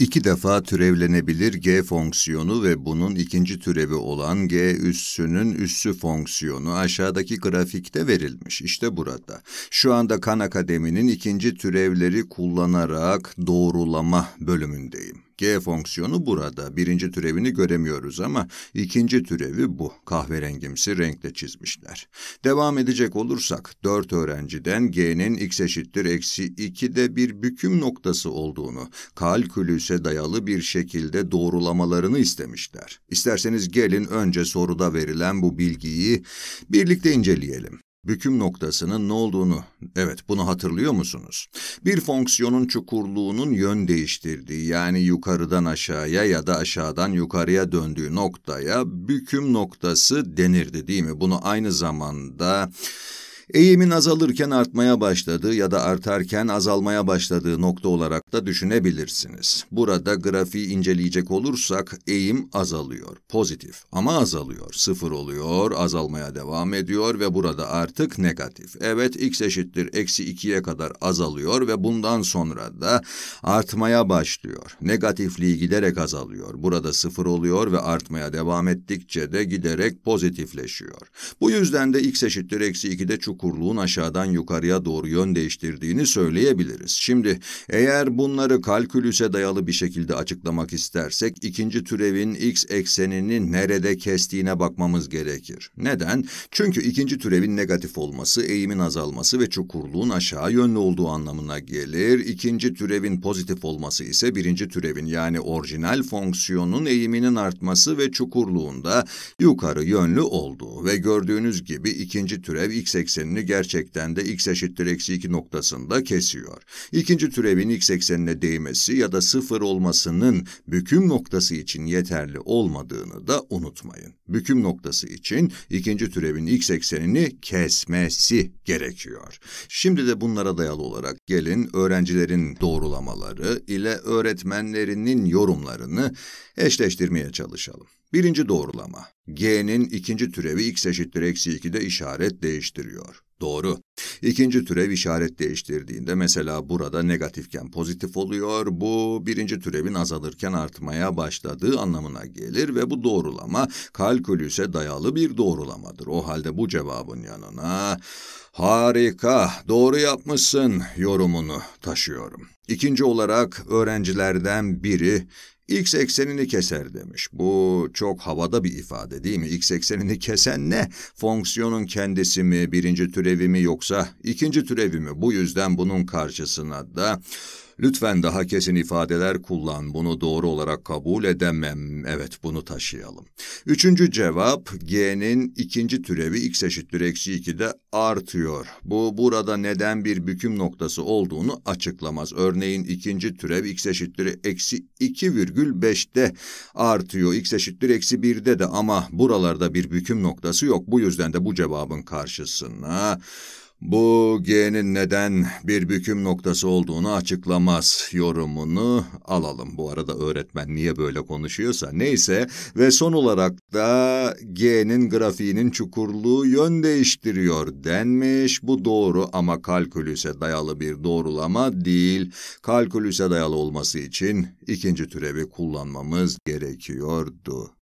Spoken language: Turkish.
İki defa türevlenebilir g fonksiyonu ve bunun ikinci türevi olan g üssünün üssü fonksiyonu aşağıdaki grafikte verilmiş. İşte burada. Şu anda Kan Akademi'nin ikinci türevleri kullanarak doğrulama bölümündeyim. G fonksiyonu burada. Birinci türevini göremiyoruz ama ikinci türevi bu. Kahverengimsi renkle çizmişler. Devam edecek olursak 4 öğrenciden G'nin x eşittir eksi 2'de bir büküm noktası olduğunu, kalkülüse dayalı bir şekilde doğrulamalarını istemişler. İsterseniz gelin önce soruda verilen bu bilgiyi birlikte inceleyelim. Büküm noktasının ne olduğunu, evet bunu hatırlıyor musunuz? Bir fonksiyonun çukurluğunun yön değiştirdiği yani yukarıdan aşağıya ya da aşağıdan yukarıya döndüğü noktaya büküm noktası denirdi değil mi? Bunu aynı zamanda eğimin azalırken artmaya başladığı ya da artarken azalmaya başladığı nokta olarak da düşünebilirsiniz. Burada grafiği inceleyecek olursak eğim azalıyor, pozitif ama azalıyor, sıfır oluyor, azalmaya devam ediyor ve burada artık negatif. Evet x eşittir eksi 2'ye kadar azalıyor ve bundan sonra da artmaya başlıyor. Negatifliği giderek azalıyor, burada sıfır oluyor ve artmaya devam ettikçe de giderek pozitifleşiyor. Bu yüzden de x eşittir eksi 2'de çukur çukurluğun aşağıdan yukarıya doğru yön değiştirdiğini söyleyebiliriz. Şimdi eğer bunları kalkülüse dayalı bir şekilde açıklamak istersek ikinci türevin x eksenini nerede kestiğine bakmamız gerekir. Neden? Çünkü ikinci türevin negatif olması, eğimin azalması ve çukurluğun aşağı yönlü olduğu anlamına gelir. İkinci türevin pozitif olması ise birinci türevin yani orijinal fonksiyonun eğiminin artması ve çukurluğunda yukarı yönlü olduğu ve gördüğünüz gibi ikinci türev x ekseni eksenini gerçekten de x eşittir eksi 2 noktasında kesiyor. İkinci türevin x eksenine değmesi ya da sıfır olmasının büküm noktası için yeterli olmadığını da unutmayın. Büküm noktası için ikinci türevin x eksenini kesmesi gerekiyor. Şimdi de bunlara dayalı olarak gelin öğrencilerin doğrulamaları ile öğretmenlerinin yorumlarını eşleştirmeye çalışalım. Birinci doğrulama. G'nin ikinci türevi x eşittir eksi 2'de işaret değiştiriyor. Doğru. İkinci türev işaret değiştirdiğinde mesela burada negatifken pozitif oluyor, bu birinci türevin azalırken artmaya başladığı anlamına gelir ve bu doğrulama kalkülüse dayalı bir doğrulamadır. O halde bu cevabın yanına harika, doğru yapmışsın yorumunu taşıyorum. İkinci olarak öğrencilerden biri X eksenini keser demiş. Bu çok havada bir ifade değil mi? X eksenini kesen ne? Fonksiyonun kendisi mi, birinci türevi mi yoksa ikinci türevi mi? Bu yüzden bunun karşısına da Lütfen daha kesin ifadeler kullan, bunu doğru olarak kabul edemem. Evet, bunu taşıyalım. Üçüncü cevap, G'nin ikinci türevi x eşittir eksi 2'de artıyor. Bu, burada neden bir büküm noktası olduğunu açıklamaz. Örneğin ikinci türev x eşittir eksi 2,5'te artıyor. x eşittir eksi 1'de de ama buralarda bir büküm noktası yok. Bu yüzden de bu cevabın karşısına bu G'nin neden bir büküm noktası olduğunu açıklamaz yorumunu alalım. Bu arada öğretmen niye böyle konuşuyorsa neyse ve son olarak da G'nin grafiğinin çukurluğu yön değiştiriyor denmiş. Bu doğru ama kalkülüse dayalı bir doğrulama değil. Kalkülüse dayalı olması için ikinci türevi kullanmamız gerekiyordu.